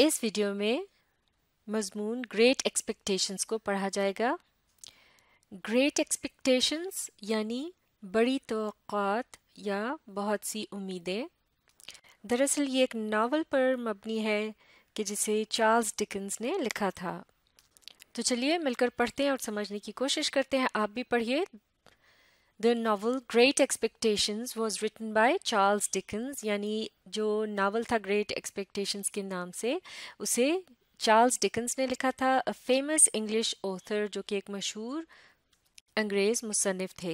इस वीडियो में मजमून ग्रेट एक्सपेक्टेशंस को पढ़ा जाएगा ग्रेट एक्सपेक्टेशंस यानी बड़ी तोक़ात या बहुत सी उम्मीदें दरअसल ये एक नावल पर मबनी है कि जिसे चार्ल्स डिकन्स ने लिखा था तो चलिए मिलकर पढ़ते हैं और समझने की कोशिश करते हैं आप भी पढ़िए The novel Great Expectations was written by Charles Dickens, yani jo novel tha Great Expectations ke naam se, usse Charles Dickens ne likha tha, a famous English author jo ki ek mashoor अंग्रेज मुसनफ थे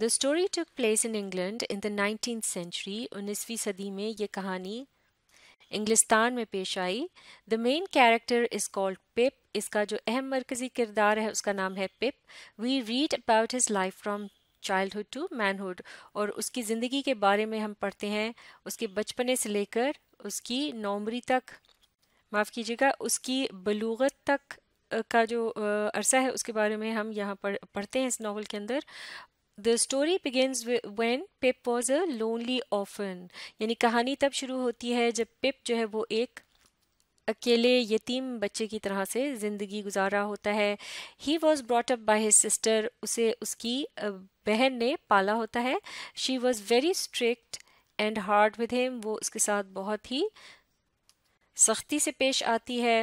the story took place in England in the nineteen century उन्नीसवीं सदी में ये कहानी इंग्लिस्तान में पेश आई the main character is called Pip इसका जो अहम मरकजी किरदार है उसका नाम है Pip we read about his life from childhood to manhood और उसकी ज़िंदगी के बारे में हम पढ़ते हैं उसके बचपने से लेकर उसकी नौमरी तक माफ़ कीजिएगा उसकी बलूगत तक का जो अरसा है उसके बारे में हम यहाँ पढ़ पढ़ते हैं इस नावल के अंदर the story begins when Pip was a lonely orphan यानी कहानी तब शुरू होती है जब पिप जो है वो एक अकेले यतीम बच्चे की तरह से ज़िंदगी गुजारा होता है he was brought up by his sister उसे उसकी बहन ने पाला होता है she was very strict and hard with him वो उसके साथ बहुत ही सख्ती से पेश आती है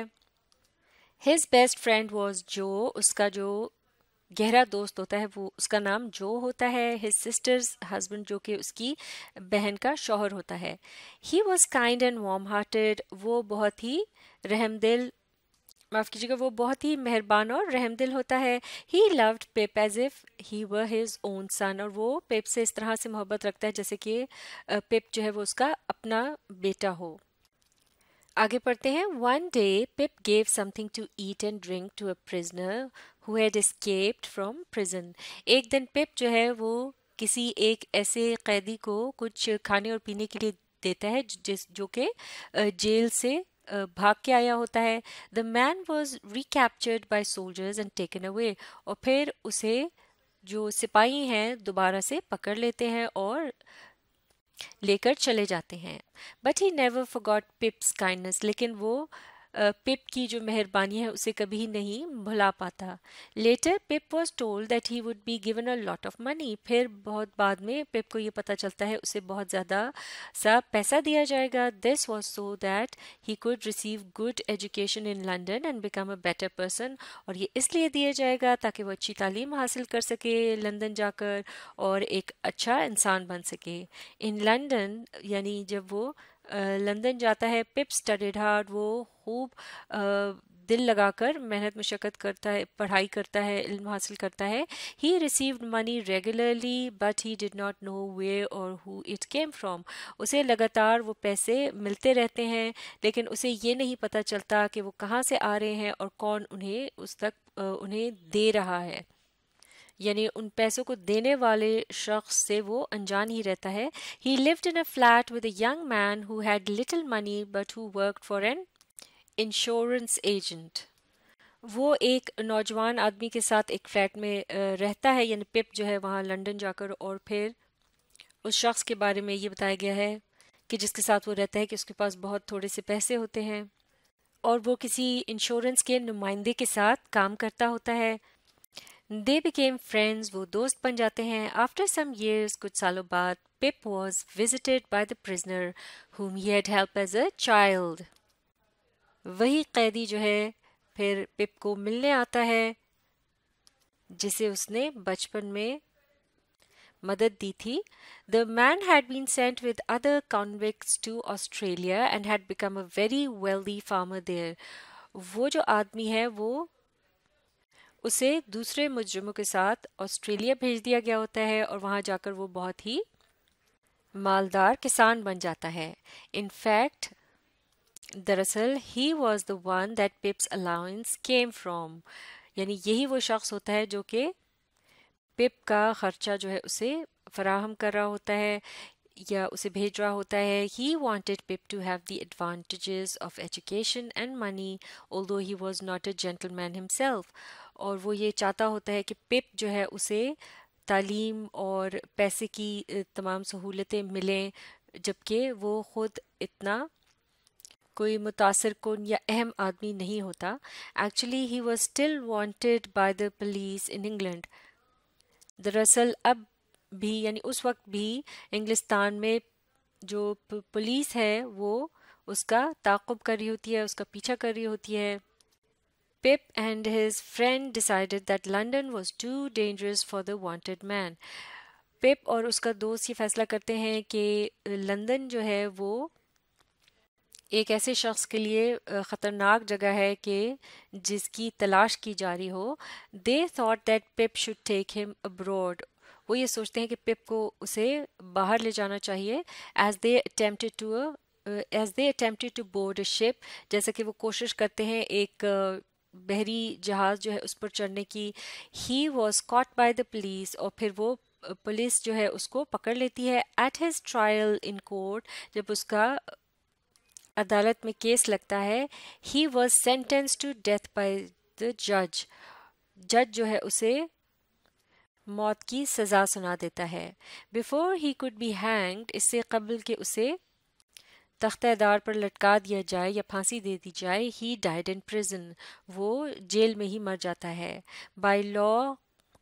हिज बेस्ट फ्रेंड वॉज जो उसका जो गहरा दोस्त होता है वो उसका नाम जो होता है हिज सिस्टर्स हस्बैंड जो कि उसकी बहन का शोहर होता है he was kind and warm hearted वो बहुत ही रहमदिल माफ़ कीजिएगा वो बहुत ही मेहरबान और रहमदिल होता है he loved Pip as if he were his own son और वो पेप से इस तरह से मोहब्बत रखता है जैसे कि पेप जो है वो उसका अपना बेटा हो आगे पढ़ते हैं one day Pip gave something to eat and drink to a prisoner who had escaped from prison एक दिन पिप जो है वो किसी एक ऐसे कैदी को कुछ खाने और पीने के लिए देता है जिस जो कि जेल से भाग के आया होता है the man was recaptured by soldiers and taken away और फिर उसे जो सिपाही हैं दोबारा से पकड़ लेते हैं और लेकर चले जाते हैं but he never forgot Pip's kindness लेकिन वो पिप की जो मेहरबानी है उसे कभी नहीं भुला पाता later Pip was told that he would be given a lot of money फिर बहुत बाद में पिप को ये पता चलता है उसे बहुत ज़्यादा सा पैसा दिया जाएगा this was so that he could receive good education in London and become a better person और ये इसलिए दिया जाएगा ताकि वो अच्छी तालीम हासिल कर सके लंदन जाकर और एक अच्छा इंसान बन सके इन लंडन यानी जब वो लंदन जाता है पिप स्टडीड हार्ड वो खूब दिल लगाकर मेहनत मशक्क़त करता है पढ़ाई करता है इल्म हासिल करता है he received money regularly but he did not know where or who it came from उसे लगातार वो पैसे मिलते रहते हैं लेकिन उसे ये नहीं पता चलता कि वो कहाँ से आ रहे हैं और कौन उन्हें उस तक उन्हें दे रहा है यानी उन पैसों को देने वाले शख्स से वो अनजान ही रहता है he lived in a flat with a young man who had little money but who work for an insurance agent वो एक नौजवान आदमी के साथ एक फ्लैट में रहता है यानी पिप जो है वहाँ लंदन जाकर और फिर उस शख्स के बारे में ये बताया गया है कि जिसके साथ वो रहता है कि उसके पास बहुत थोड़े से पैसे होते हैं और वो किसी इंश्योरेंस के नुमाइंदे के साथ काम करता होता है They became friends, वो दोस्त बन जाते हैं. After some years, कुछ सालों बाद, Pip was visited by the prisoner whom he had helped as a child. वही कैदी जो है फिर पिप को मिलने आता है जिसे उसने बचपन में मदद दी थी the man had been sent with other convicts to Australia and had become a very wealthy farmer there वो जो आदमी है वो उसे दूसरे मुजरमों के साथ ऑस्ट्रेलिया भेज दिया गया होता है और वहाँ जाकर वो बहुत ही मालदार किसान बन जाता है इनफैक्ट दरअसल he was the one that Pip's allowance came from यानी यही वो शख्स होता है जो कि पिप का खर्चा जो है उसे फराहम कर रहा होता है या उसे भेज रहा होता है he wanted Pip to have the advantages of education and money although he was not a gentleman himself और वो ये चाहता होता है कि पिप जो है उसे तालीम और पैसे की तमाम सहूलतें मिलें जबकि वो ख़ुद इतना कोई मुतासर कन या अहम आदमी नहीं होता actually he was still wanted by the police in England दरअसल अब भी यानी उस वक्त भी इंग्लिस्तान में जो पुलिस है वो उसका ताकुब कर रही होती है उसका पीछा कर रही होती है Pip and his friend decided that London was too dangerous for the wanted man. पिप और उसका दोस्त ये फैसला करते हैं कि लंदन जो है वो एक ऐसे शख्स के लिए ख़तरनाक जगह है कि जिसकी तलाश की जा रही हो they thought that Pip should take him abroad वो ये सोचते हैं कि पिप को उसे बाहर ले जाना चाहिए as they attempted to as they attempted to board a ship जैसे कि वो कोशिश करते हैं एक बहरी जहाज़ जो है उस पर चढ़ने की he was caught by the police और फिर वो पुलिस जो है उसको पकड़ लेती है at his trial in court जब उसका अदालत में केस लगता है he was sentence to death by the जज जज जो है उसे मौत की सज़ा सुना देता है before he could be hanged इससे कबल के उसे तख्ते दार पर लटका दिया जाए या फांसी दे दी जाए ही डाइड इन प्रिजन वो जेल में ही मर जाता है बाई लॉ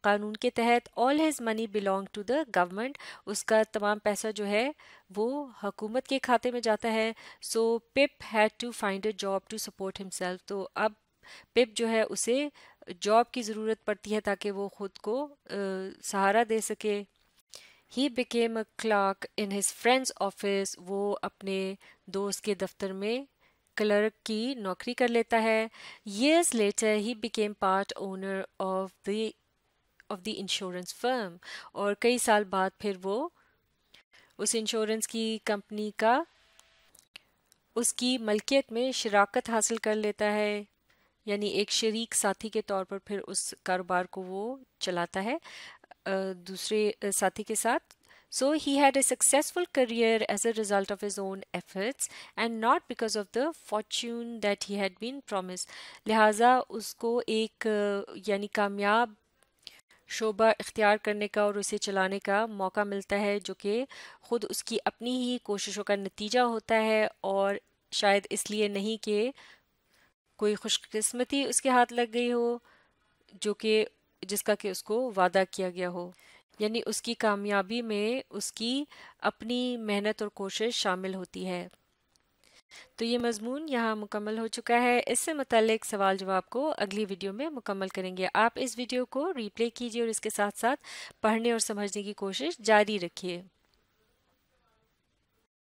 कानून के तहत all his money belong to the government उसका तमाम पैसा जो है वो हकूमत के खाते में जाता है so Pip had to find a job to support himself तो अब पिप जो है उसे जॉब की ज़रूरत पड़ती है ताकि वो ख़ुद को आ, सहारा दे सके he became a clerk in his friend's office वो अपने दोस्त के दफ्तर में क्लर्क की नौकरी कर लेता है years later he became part owner of the of the insurance firm और कई साल बाद फिर वो उस इंश्योरेंस की कंपनी का उसकी मलकियत में शराकत हासिल कर लेता है यानी एक शरीक साथी के तौर पर फिर उस कारोबार को वो चलाता है दूसरे साथी के साथ so he had a successful career as a result of his own efforts and not because of the fortune that he had been promised. लिहाजा उसको एक यानी कामयाब शोबा इख्तियार करने का और उसे चलाने का मौका मिलता है जो कि ख़ुद उसकी अपनी ही कोशिशों का नतीजा होता है और शायद इसलिए नहीं कि कोई खुशकस्मती उसके हाथ लग गई हो जो कि जिसका कि उसको वादा किया गया हो यानी उसकी कामयाबी में उसकी अपनी मेहनत और कोशिश शामिल होती है तो ये मजमून यहाँ मुकम्मल हो चुका है इससे मतलब सवाल जवाब को अगली वीडियो में मुकम्मल करेंगे आप इस वीडियो को रीप्ले कीजिए और इसके साथ साथ पढ़ने और समझने की कोशिश जारी रखिए